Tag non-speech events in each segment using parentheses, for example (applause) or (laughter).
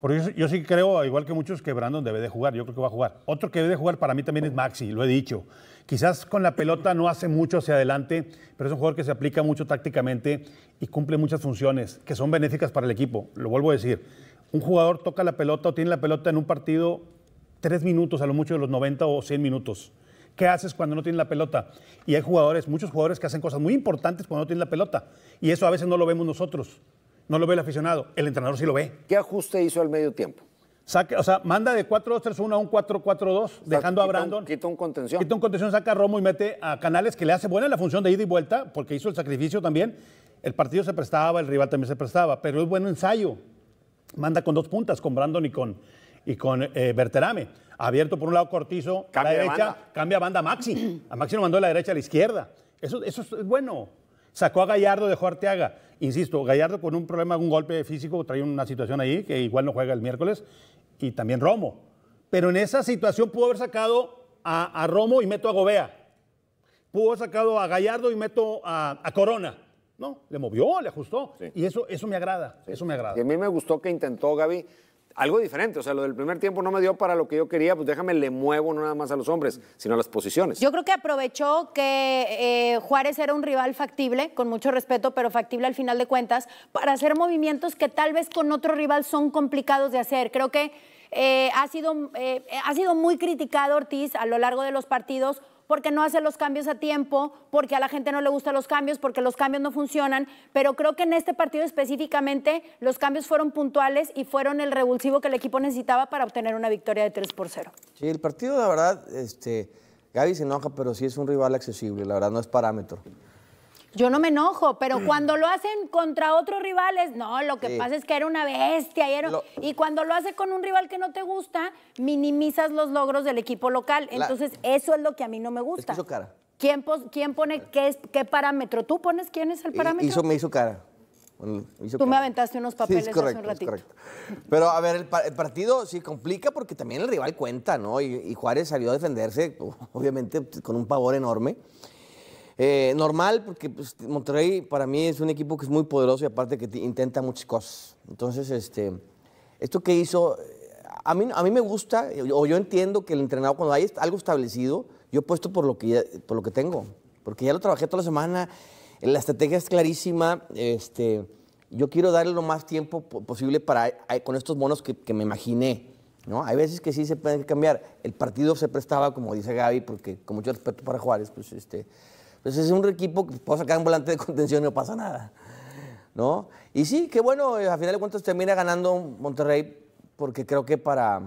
Porque yo, yo, sí creo, igual que muchos, que Brandon debe de jugar. Yo creo que va a jugar. Otro que debe de jugar para mí también es Maxi, lo he dicho. Quizás con la pelota no hace mucho hacia adelante, pero es un jugador que se aplica mucho tácticamente y cumple muchas funciones que son benéficas para el equipo. Lo vuelvo a decir. Un jugador toca la pelota o tiene la pelota en un partido tres minutos, a lo mucho de los 90 o 100 minutos. ¿Qué haces cuando no tienes la pelota? Y hay jugadores, muchos jugadores que hacen cosas muy importantes cuando no tienen la pelota. Y eso a veces no lo vemos nosotros. No lo ve el aficionado, el entrenador sí lo ve. ¿Qué ajuste hizo al medio tiempo? o sea, manda de 4-2-3-1 a un 4-4-2, dejando a Brandon. Quita un contención. Quita un contención, saca a Romo y mete a Canales, que le hace buena la función de ida y vuelta, porque hizo el sacrificio también. El partido se prestaba, el rival también se prestaba, pero es buen ensayo. Manda con dos puntas, con Brandon y con, y con eh, Berterame. Abierto por un lado Cortizo, cambia a la derecha, cambia banda a Maxi. A Maxi lo mandó de la derecha a la izquierda. Eso, eso es bueno. Sacó a Gallardo, dejó a Arteaga. Insisto, Gallardo con un problema, un golpe físico, trae una situación ahí que igual no juega el miércoles. Y también Romo. Pero en esa situación pudo haber sacado a, Romo y meto a Gobea. Pudo haber sacado a Gallardo y meto a, Corona. No, le movió, le ajustó. Y eso, eso me agrada, eso me agrada. Y a mí me gustó que intentó, Gaby, algo diferente. O sea, lo del primer tiempo no me dio para lo que yo quería, pues déjame le muevo nada más a los hombres, sino a las posiciones. Yo creo que aprovechó que eh, Juárez era un rival factible, con mucho respeto, pero factible al final de cuentas, para hacer movimientos que tal vez con otro rival son complicados de hacer. Creo que eh, ha, sido, eh, ha sido muy criticado Ortiz a lo largo de los partidos porque no hace los cambios a tiempo, porque a la gente no le gustan los cambios, porque los cambios no funcionan, pero creo que en este partido específicamente los cambios fueron puntuales y fueron el revulsivo que el equipo necesitaba para obtener una victoria de 3 por 0. Sí, el partido, la verdad, este, Gaby se enoja, pero sí es un rival accesible, la verdad no es parámetro. Yo no me enojo, pero mm. cuando lo hacen contra otros rivales, no, lo que pasa es que era una bestia. Y, y, cuando lo hace con un rival que no te gusta, minimizas los logros del equipo local. Entonces, eso es lo que a mí no me gusta. hizo cara. ¿Quién, pone qué, parámetro? ¿Tú pones quién es el parámetro? Hizo, me hizo cara. Tú me aventaste unos papeles hace un ratito. Pero a ver, el, partido sí complica porque también el rival cuenta, ¿no? y Juárez salió a defenderse, (laughs) obviamente, pues, con un pavor enorme. Eh, normal, porque pues, Monterrey para mí es un equipo que es muy poderoso y aparte que intenta muchas cosas. Entonces, este, esto que hizo, a mí, a mí me gusta, o yo entiendo que el entrenador cuando hay algo establecido, yo puesto por lo que, por lo que tengo, porque ya lo trabajé toda la semana, la estrategia es clarísima, este, yo quiero darle lo más tiempo posible para, con estos monos que, me imaginé. ¿No? Hay veces que sí se pueden cambiar. El partido se prestaba, como dice Gaby, porque como mucho respeto para Juárez, pues este, entonces pues es un equipo que puedo sacar un volante de contención y no pasa nada. ¿No? Y sí, qué bueno, eh, a final de cuentas termina ganando Monterrey, porque creo que para,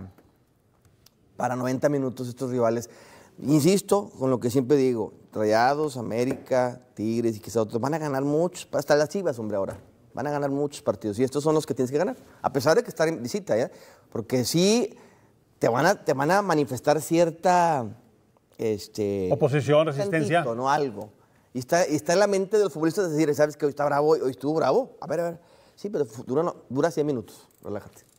para 90 minutos estos rivales, insisto, con lo que siempre digo, Rayados, América, Tigres y quizás otros, van a ganar muchos, hasta las Chivas, hombre, ahora, van a ganar muchos partidos. Y estos son los que tienes que ganar, a pesar de que estar en visita, ¿ya? ¿eh? Porque sí, te van a, te van a manifestar cierta este, Oposición, resistencia. no algo. Y está, está en la mente de los futbolistas decir, ¿sabes que hoy está bravo, hoy estuvo bravo? A ver, a ver. Sí, pero dura, no, dura 100 minutos, relájate.